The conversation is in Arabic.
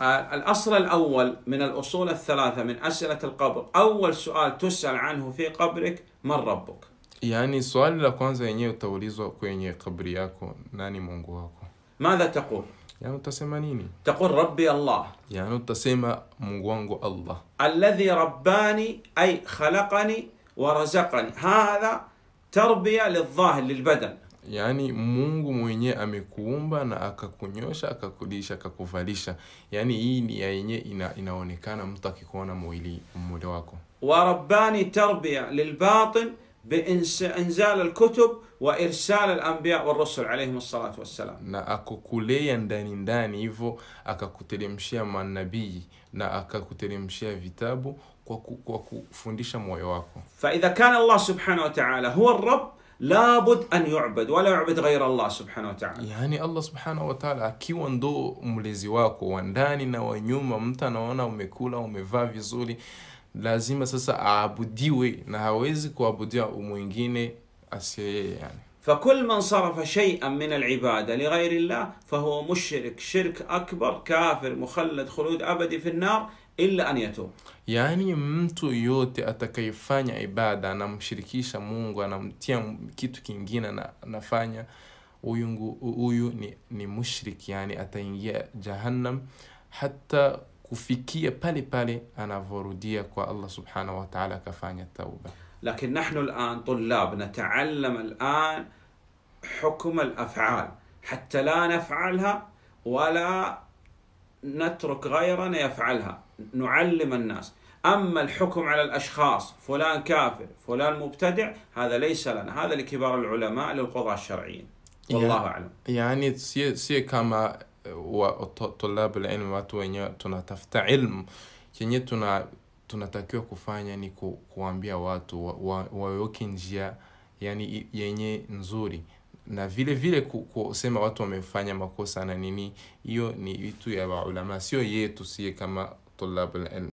آه، الأصل الأول من الأصول الثلاثة من أسئلة القبر أول سؤال تسأل عنه في قبرك من ربك يعني سؤال لا kwanza yenyewe utaulizwa توريزو kabri قبرياكو ناني مونغواكو ماذا تقول يعني تسمى نيني تقول ربي الله يعني تسمى مونغوانغو الله الذي رباني أي خلقني ورزقني هذا تربية للظاهر للبدن yaani Mungu mwenyewe amekuumba na akakunyosha, akakulisha, akakuvalisha. Yaani hii ni ya yenyewe ina, inaonekana mtu akikuona mwili mwili wako. warabani ورباني تربية للباطن بإنزال الكتب وإرسال الأنبياء والرسل عليهم الصلاة والسلام na akakulea ndani ndani hivyo akakuteremshia manabii na akakuteremshia vitabu kwa, ku, kwa kufundisha moyo wako. فإذا كان الله سبحانه وتعالى huwa الرب لابد ان يعبد ولا يعبد غير الله سبحانه وتعالى يعني الله سبحانه وتعالى كيوان دو مليزي واكو وانداني نا ونيوما متانا وانا ومكولا ومفا vizuri لازم اساسا اعبديوي نا هاويزي كوابديا ومونجيني اسيه يعني فكل من صرف شيئا من العبادة لغير الله فهو مشرك شرك أكبر كافر مخلد خلود أبدي في النار إلا أن يتوب yaani mtu yote atakayefanya ibada anamshirikisha mungu anamtia kitu kingine na anafanya huyu huyu ni, ni mushrik yani ataingia jahannam hata kufikia pale pale anavorudia kwa allah subhanahu wataala akafanya tauba lakini nahnu الان tulab نتعلم الان hukm الافعال حتى la nafalha wala نترك غيرنا يفعلها نعلم الناس أما الحكم على الأشخاص فلان كافر فلان مبتدع هذا ليس لنا هذا لكبار العلماء للقضاء الشرعيين والله أعلم يعني تصير كما وطلاب العلم watu wenyewe tunatafuta ilmu chenye tuna tunatakiwa kufanya ni ku, kuambia watu waweke wa, wa njia yani yenye nzuri na vile vile kusema watu wamefanya makosa na nini, hiyo ni vitu ya waulama sio yetu sie kama tulabul